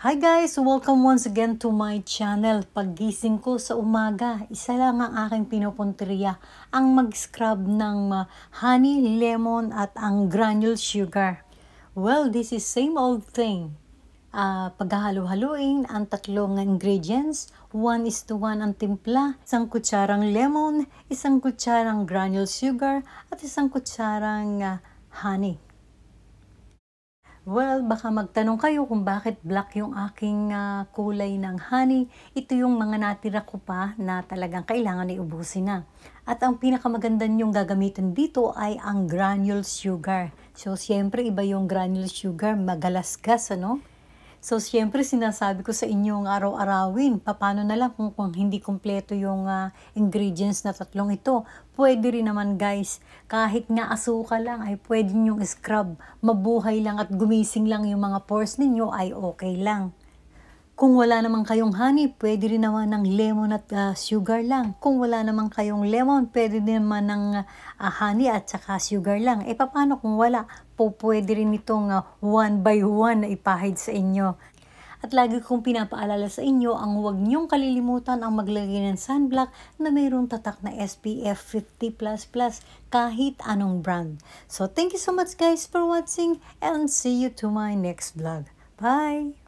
Hi guys! Welcome once again to my channel. Paggising ko sa umaga, isa lang ang aking pinupuntriya. Ang mag-scrub ng uh, honey, lemon at ang granule sugar. Well, this is same old thing. Uh, ah, paghahalo-haluin ang tatlong ingredients. 1 is to 1 ang timpla, isang kutsarang lemon, isang kutsarang granule sugar, at isang kutsarang uh, honey. Well, baka magtanong kayo kung bakit black yung aking uh, kulay ng honey. Ito yung mga natira ko pa na talagang kailangan na iubusin na. At ang pinakamaganda yung gagamitin dito ay ang granule sugar. So, siyempre iba yung granule sugar, magalasgas, ano? So, siyempre, sinasabi ko sa inyo ng araw-arawin, paano na lang kung, kung hindi kumpleto yung uh, ingredients na tatlong ito. Pwede rin naman guys, kahit nga asuka lang ay pwede nyong scrub. Mabuhay lang at gumising lang yung mga pores ninyo ay okay lang. Kung wala naman kayong honey, pwede rin naman ng lemon at uh, sugar lang. Kung wala naman kayong lemon, pwede din naman ng uh, honey at saka sugar lang. E paano kung wala? Po, pwede rin itong uh, one by one na ipahid sa inyo. At lagi kong pinapaalala sa inyo ang huwag niyong kalilimutan ang maglagay ng sunblock na mayroong tatak na SPF 50++ kahit anong brand. So thank you so much guys for watching and see you to my next vlog. Bye!